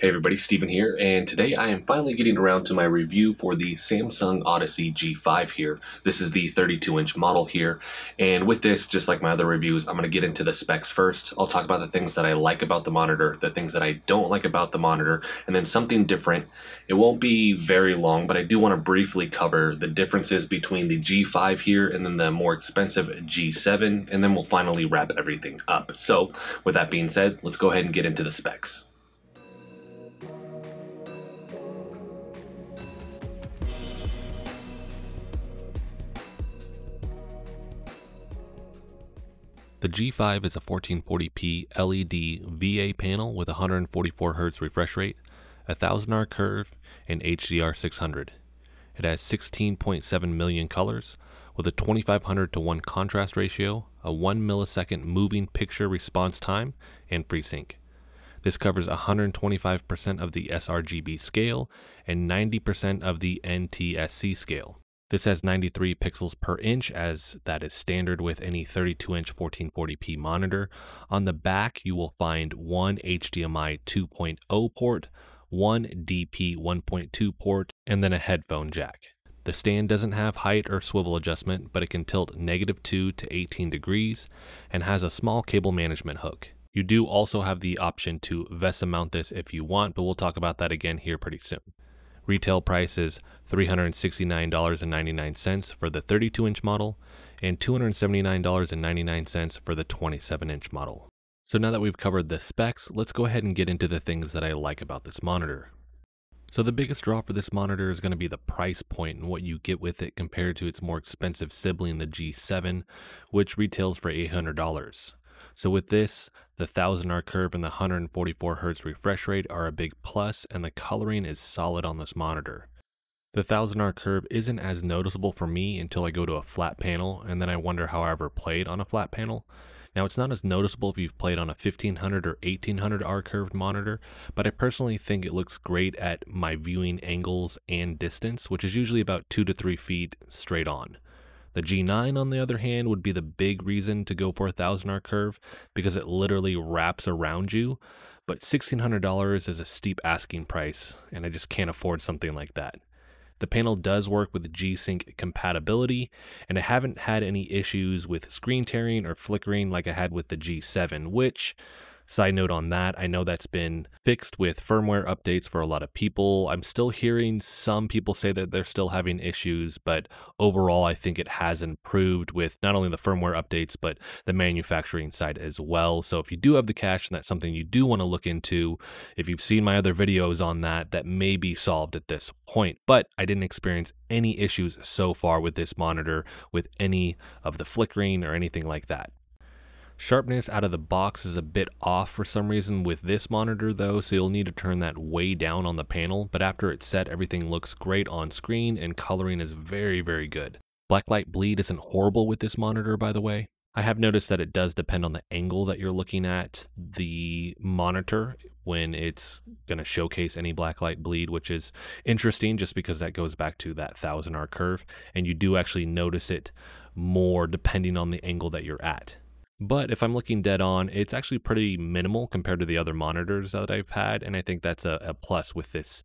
Hey everybody, Stephen here, and today I am finally getting around to my review for the Samsung Odyssey G5 here. This is the 32-inch model here, and with this, just like my other reviews, I'm going to get into the specs first. I'll talk about the things that I like about the monitor, the things that I don't like about the monitor, and then something different. It won't be very long, but I do want to briefly cover the differences between the G5 here and then the more expensive G7, and then we'll finally wrap everything up. So, with that being said, let's go ahead and get into the specs. The G5 is a 1440p LED VA panel with 144Hz refresh rate, a 1000R curve, and HDR 600. It has 16.7 million colors with a 2500 to 1 contrast ratio, a 1 millisecond moving picture response time, and FreeSync. This covers 125% of the sRGB scale and 90% of the NTSC scale. This has 93 pixels per inch as that is standard with any 32 inch 1440p monitor. On the back, you will find one HDMI 2.0 port, one DP 1.2 port, and then a headphone jack. The stand doesn't have height or swivel adjustment, but it can tilt negative 2 to 18 degrees and has a small cable management hook. You do also have the option to VESA mount this if you want, but we'll talk about that again here pretty soon. Retail price is $369.99 for the 32 inch model and $279.99 for the 27 inch model. So now that we've covered the specs, let's go ahead and get into the things that I like about this monitor. So the biggest draw for this monitor is going to be the price point and what you get with it compared to its more expensive sibling, the G7, which retails for $800. So with this, the 1000 R curve and the 144 Hz refresh rate are a big plus, and the coloring is solid on this monitor. The 1000 R curve isn't as noticeable for me until I go to a flat panel, and then I wonder how I ever played on a flat panel. Now it's not as noticeable if you've played on a 1500 or 1800 R curved monitor, but I personally think it looks great at my viewing angles and distance, which is usually about 2 to 3 feet straight on. The G9, on the other hand, would be the big reason to go for a 1000 R curve because it literally wraps around you. But $1,600 is a steep asking price, and I just can't afford something like that. The panel does work with G Sync compatibility, and I haven't had any issues with screen tearing or flickering like I had with the G7, which Side note on that, I know that's been fixed with firmware updates for a lot of people. I'm still hearing some people say that they're still having issues, but overall, I think it has improved with not only the firmware updates, but the manufacturing side as well. So if you do have the cache and that's something you do want to look into, if you've seen my other videos on that, that may be solved at this point. But I didn't experience any issues so far with this monitor with any of the flickering or anything like that. Sharpness out of the box is a bit off for some reason with this monitor though, so you'll need to turn that way down on the panel, but after it's set everything looks great on screen and coloring is very, very good. Blacklight bleed isn't horrible with this monitor by the way. I have noticed that it does depend on the angle that you're looking at the monitor when it's going to showcase any blacklight bleed, which is interesting just because that goes back to that 1000 R curve. And you do actually notice it more depending on the angle that you're at. But if I'm looking dead on, it's actually pretty minimal compared to the other monitors that I've had. And I think that's a, a plus with this.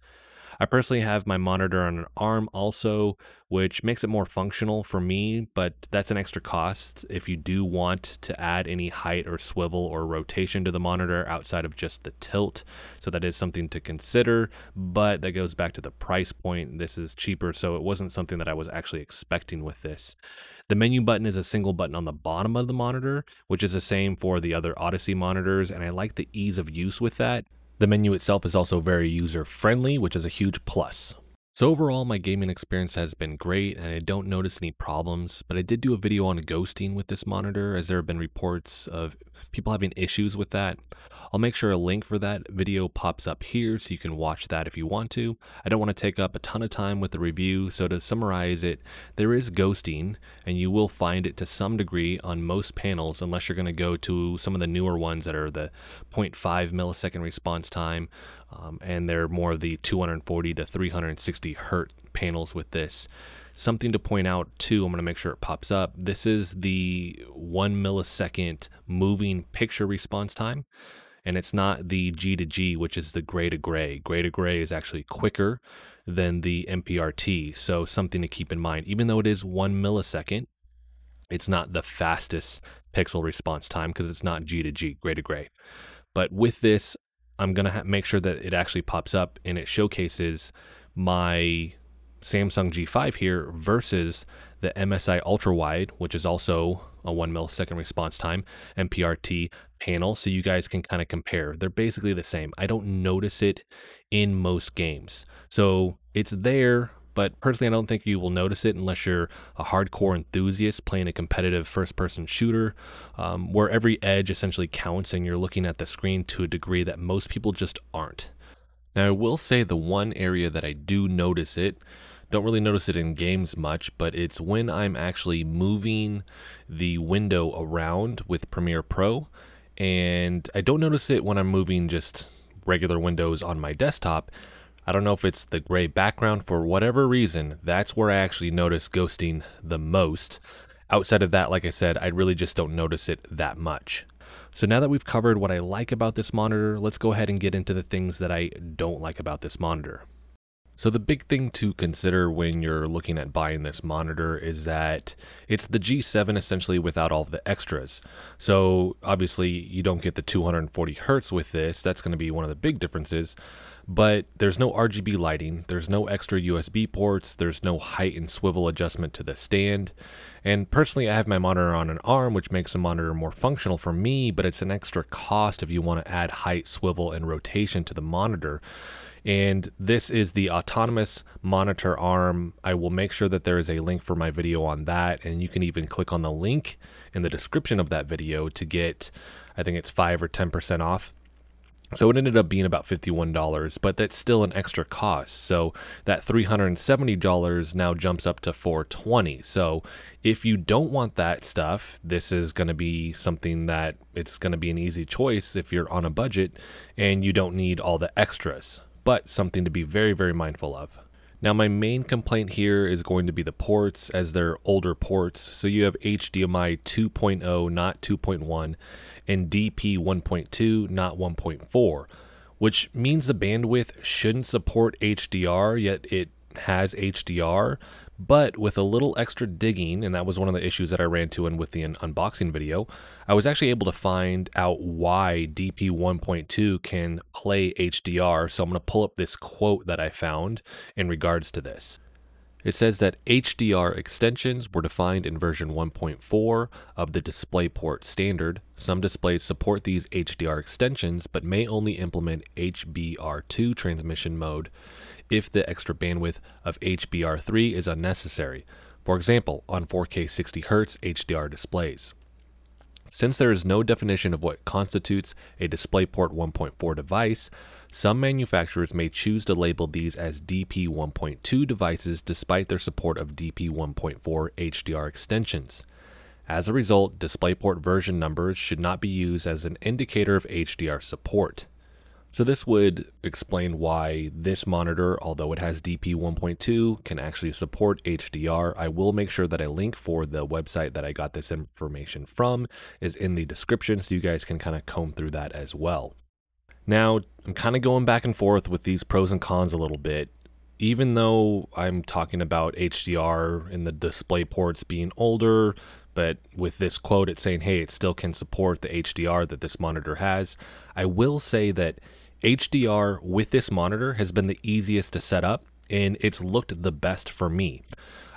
I personally have my monitor on an arm also, which makes it more functional for me, but that's an extra cost if you do want to add any height or swivel or rotation to the monitor outside of just the tilt. So that is something to consider, but that goes back to the price point. This is cheaper, so it wasn't something that I was actually expecting with this. The menu button is a single button on the bottom of the monitor, which is the same for the other Odyssey monitors, and I like the ease of use with that. The menu itself is also very user friendly, which is a huge plus. So overall, my gaming experience has been great and I don't notice any problems, but I did do a video on ghosting with this monitor as there have been reports of people having issues with that. I'll make sure a link for that video pops up here so you can watch that if you want to. I don't want to take up a ton of time with the review, so to summarize it, there is ghosting and you will find it to some degree on most panels unless you're going to go to some of the newer ones that are the 0.5 millisecond response time um, and they're more of the 240 to 360 hertz panels with this. Something to point out too, I'm going to make sure it pops up. This is the one millisecond moving picture response time. And it's not the G to G, which is the gray to gray. Gray to gray is actually quicker than the MPRT. So something to keep in mind, even though it is one millisecond, it's not the fastest pixel response time because it's not G to G, gray to gray. But with this, I'm going to make sure that it actually pops up and it showcases my Samsung G5 here versus the MSI ultra wide, which is also a one millisecond response time MPRT panel. So you guys can kind of compare. They're basically the same. I don't notice it in most games. So it's there, but personally, I don't think you will notice it unless you're a hardcore enthusiast playing a competitive first person shooter um, where every edge essentially counts and you're looking at the screen to a degree that most people just aren't. Now, I will say the one area that I do notice it, don't really notice it in games much, but it's when I'm actually moving the window around with Premiere Pro. And I don't notice it when I'm moving just regular windows on my desktop. I don't know if it's the gray background, for whatever reason, that's where I actually notice ghosting the most. Outside of that, like I said, I really just don't notice it that much. So now that we've covered what I like about this monitor, let's go ahead and get into the things that I don't like about this monitor. So the big thing to consider when you're looking at buying this monitor is that it's the G7 essentially without all the extras. So obviously you don't get the 240 hertz with this. That's going to be one of the big differences but there's no RGB lighting, there's no extra USB ports, there's no height and swivel adjustment to the stand. And personally, I have my monitor on an arm, which makes the monitor more functional for me, but it's an extra cost if you want to add height, swivel, and rotation to the monitor. And this is the autonomous monitor arm. I will make sure that there is a link for my video on that. And you can even click on the link in the description of that video to get, I think it's 5 or 10% off. So it ended up being about $51, but that's still an extra cost. So that $370 now jumps up to 420. So if you don't want that stuff, this is going to be something that it's going to be an easy choice if you're on a budget and you don't need all the extras, but something to be very very mindful of. Now my main complaint here is going to be the ports as they're older ports. So you have HDMI 2.0, not 2.1, and DP 1.2, not 1.4, which means the bandwidth shouldn't support HDR, yet it has HDR. But with a little extra digging, and that was one of the issues that I ran to in with the unboxing video, I was actually able to find out why DP 1.2 can play HDR. So I'm going to pull up this quote that I found in regards to this. It says that HDR extensions were defined in version 1.4 of the DisplayPort standard. Some displays support these HDR extensions, but may only implement HBR2 transmission mode if the extra bandwidth of HBR3 is unnecessary, for example, on 4K 60Hz HDR displays. Since there is no definition of what constitutes a DisplayPort 1.4 device, some manufacturers may choose to label these as DP 1.2 devices despite their support of DP 1.4 HDR extensions. As a result, DisplayPort version numbers should not be used as an indicator of HDR support. So this would explain why this monitor, although it has DP 1.2, can actually support HDR. I will make sure that a link for the website that I got this information from is in the description so you guys can kind of comb through that as well. Now, I'm kind of going back and forth with these pros and cons a little bit. Even though I'm talking about HDR and the display ports being older, but with this quote, it's saying, hey, it still can support the HDR that this monitor has. I will say that HDR with this monitor has been the easiest to set up and it's looked the best for me.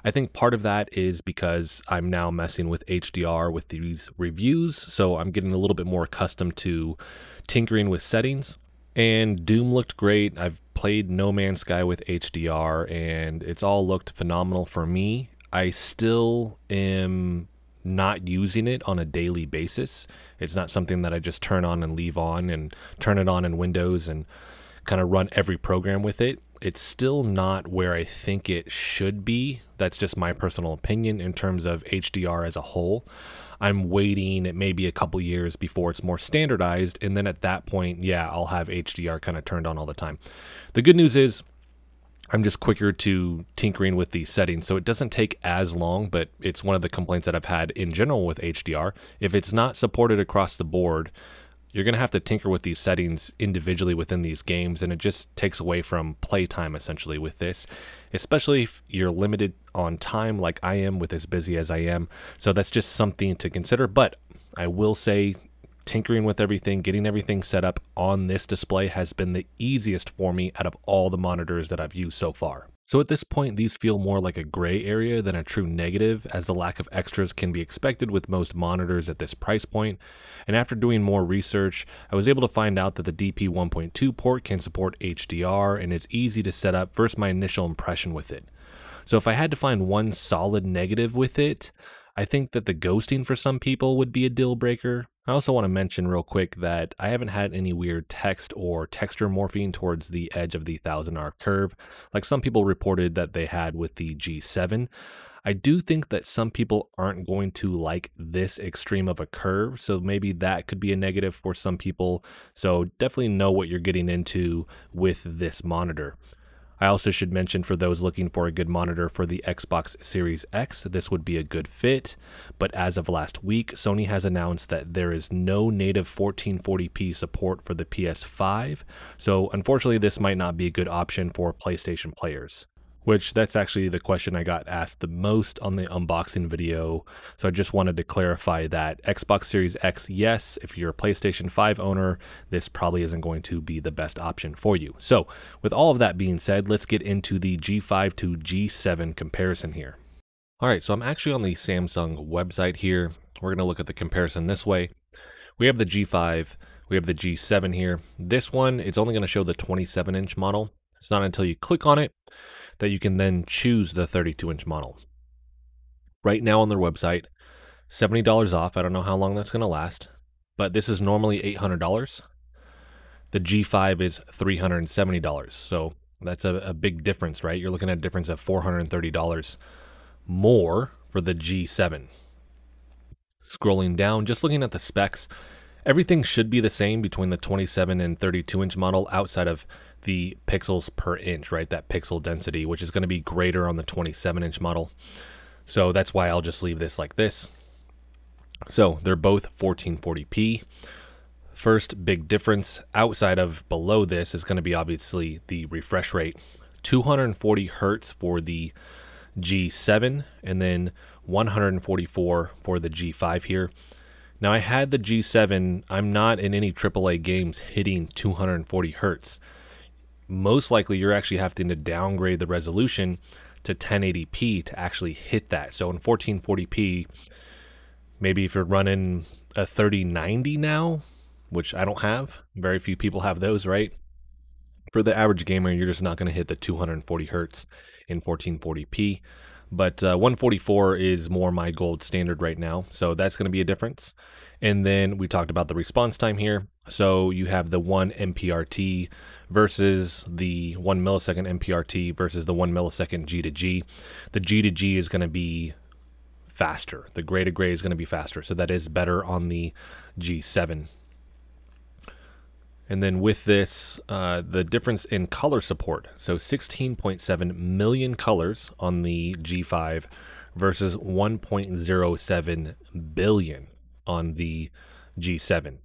I think part of that is because I'm now messing with HDR with these reviews, so I'm getting a little bit more accustomed to tinkering with settings. And Doom looked great. I've played No Man's Sky with HDR and it's all looked phenomenal for me. I still am not using it on a daily basis. It's not something that I just turn on and leave on and turn it on in Windows and kind of run every program with it. It's still not where I think it should be. That's just my personal opinion in terms of HDR as a whole. I'm waiting it may be a couple years before it's more standardized and then at that point, yeah, I'll have HDR kind of turned on all the time. The good news is I'm just quicker to tinkering with the settings. So it doesn't take as long, but it's one of the complaints that I've had in general with HDR. If it's not supported across the board, you're going to have to tinker with these settings individually within these games, and it just takes away from playtime essentially with this, especially if you're limited on time like I am with as busy as I am. So that's just something to consider. But I will say tinkering with everything, getting everything set up on this display has been the easiest for me out of all the monitors that I've used so far. So at this point, these feel more like a gray area than a true negative, as the lack of extras can be expected with most monitors at this price point. And after doing more research, I was able to find out that the DP 1.2 port can support HDR and is easy to set up versus my initial impression with it. So if I had to find one solid negative with it, I think that the ghosting for some people would be a deal breaker, I also want to mention real quick that I haven't had any weird text or texture morphing towards the edge of the 1000R curve, like some people reported that they had with the G7. I do think that some people aren't going to like this extreme of a curve, so maybe that could be a negative for some people. So definitely know what you're getting into with this monitor. I also should mention for those looking for a good monitor for the Xbox Series X, this would be a good fit. But as of last week, Sony has announced that there is no native 1440p support for the PS5, so unfortunately, this might not be a good option for PlayStation players which that's actually the question I got asked the most on the unboxing video. So I just wanted to clarify that Xbox Series X, yes, if you're a PlayStation 5 owner, this probably isn't going to be the best option for you. So with all of that being said, let's get into the G5 to G7 comparison here. All right, so I'm actually on the Samsung website here. We're gonna look at the comparison this way. We have the G5, we have the G7 here. This one, it's only gonna show the 27 inch model. It's not until you click on it that you can then choose the 32 inch model. Right now on their website, $70 off. I don't know how long that's going to last, but this is normally $800. The G5 is $370. So that's a, a big difference, right? You're looking at a difference of $430 more for the G7. Scrolling down, just looking at the specs, everything should be the same between the 27 and 32 inch model outside of the pixels per inch, right? That pixel density, which is going to be greater on the 27 inch model. So that's why I'll just leave this like this. So they're both 1440p. First big difference outside of below this is going to be obviously the refresh rate. 240 hertz for the G7 and then 144 for the G5 here. Now I had the G7, I'm not in any AAA games hitting 240 hertz most likely you're actually having to downgrade the resolution to 1080p to actually hit that. So in 1440p, maybe if you're running a 3090 now, which I don't have, very few people have those, right? For the average gamer, you're just not going to hit the 240 hertz in 1440p. But uh, 144 is more my gold standard right now, so that's going to be a difference. And then we talked about the response time here. So you have the one MPRT versus the one millisecond MPRT versus the one millisecond G to G. The G to G is going to be faster. The gray to gray is going to be faster. So that is better on the G7. And then with this, uh, the difference in color support. So 16.7 million colors on the G5 versus 1.07 billion on the G7.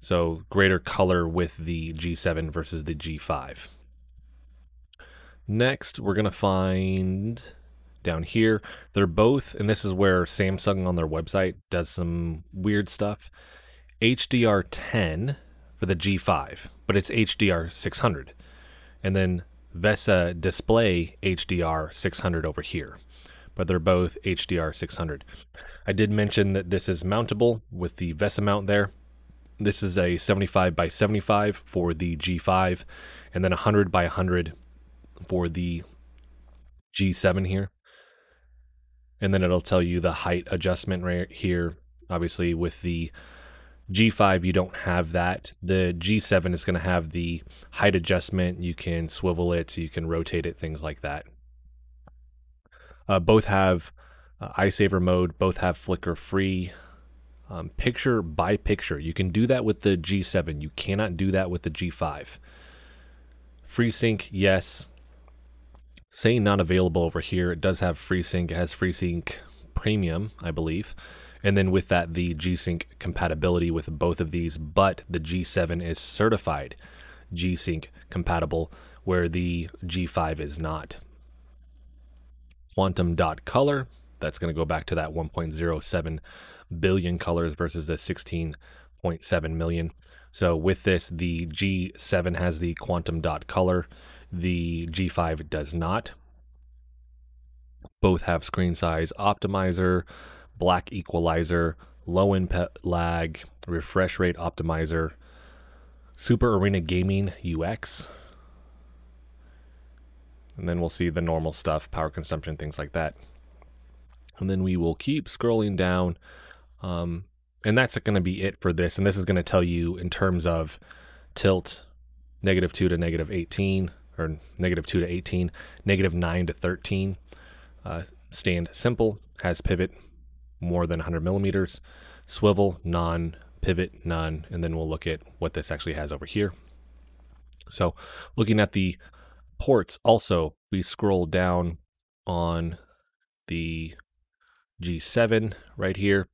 So greater color with the G7 versus the G5. Next, we're going to find down here. They're both, and this is where Samsung on their website does some weird stuff. HDR10 for the G5, but it's HDR 600. And then VESA Display HDR 600 over here, but they're both HDR 600. I did mention that this is mountable with the VESA mount there. This is a 75 by 75 for the G5, and then 100 by 100 for the G7 here. And then it'll tell you the height adjustment right here. Obviously, with the G5, you don't have that. The G7 is going to have the height adjustment. You can swivel it, so you can rotate it, things like that. Uh, both have uh, iSaver mode, both have flicker free um, picture by picture. You can do that with the G7. You cannot do that with the G5. FreeSync, yes. Saying not available over here. It does have FreeSync. It has FreeSync Premium, I believe. And then with that, the G-Sync compatibility with both of these, but the G7 is certified G-Sync compatible, where the G5 is not. Quantum dot color. that's going to go back to that 1.07 billion colors versus the 16.7 million. So with this, the G7 has the quantum dot color. The G5 does not. Both have screen size optimizer, black equalizer, low input lag, refresh rate optimizer, Super Arena Gaming UX. And then we'll see the normal stuff, power consumption, things like that. And then we will keep scrolling down um, and that's going to be it for this. And this is going to tell you in terms of tilt negative 2 to negative 18 or negative 2 to 18, negative 9 to 13. Uh, stand simple, has pivot more than 100 millimeters, swivel, none, pivot, none, and then we'll look at what this actually has over here. So looking at the ports also, we scroll down on the G7 right here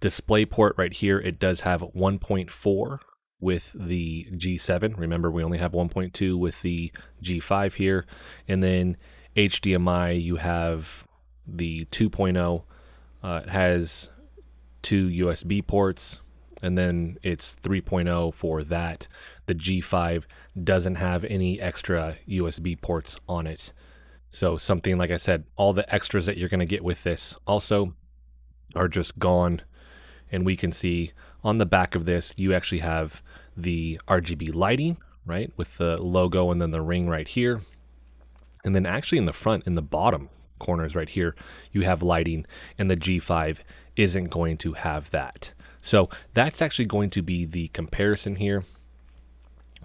display port right here, it does have 1.4 with the G7. Remember, we only have 1.2 with the G5 here. And then HDMI, you have the 2.0. Uh, it has two USB ports, and then it's 3.0 for that. The G5 doesn't have any extra USB ports on it. So something like I said, all the extras that you're going to get with this also are just gone and we can see on the back of this, you actually have the RGB lighting, right? With the logo and then the ring right here. And then actually in the front, in the bottom corners right here, you have lighting and the G5 isn't going to have that. So that's actually going to be the comparison here.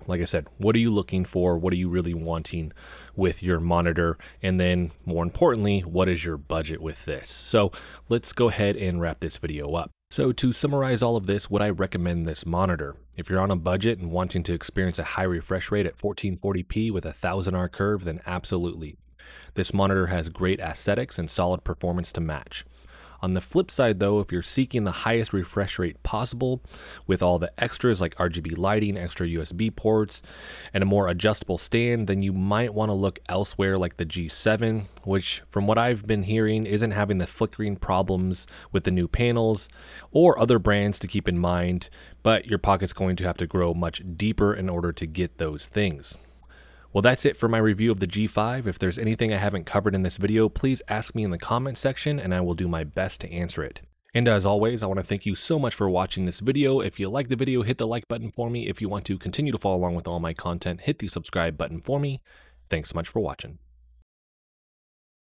Like I said, what are you looking for? What are you really wanting with your monitor? And then more importantly, what is your budget with this? So let's go ahead and wrap this video up. So to summarize all of this, would I recommend this monitor? If you're on a budget and wanting to experience a high refresh rate at 1440p with a 1000R curve, then absolutely. This monitor has great aesthetics and solid performance to match. On the flip side, though, if you're seeking the highest refresh rate possible with all the extras like RGB lighting, extra USB ports, and a more adjustable stand, then you might want to look elsewhere like the G7, which, from what I've been hearing, isn't having the flickering problems with the new panels or other brands to keep in mind, but your pocket's going to have to grow much deeper in order to get those things. Well, that's it for my review of the G5. If there's anything I haven't covered in this video, please ask me in the comment section and I will do my best to answer it. And as always, I want to thank you so much for watching this video. If you like the video, hit the like button for me. If you want to continue to follow along with all my content, hit the subscribe button for me. Thanks so much for watching.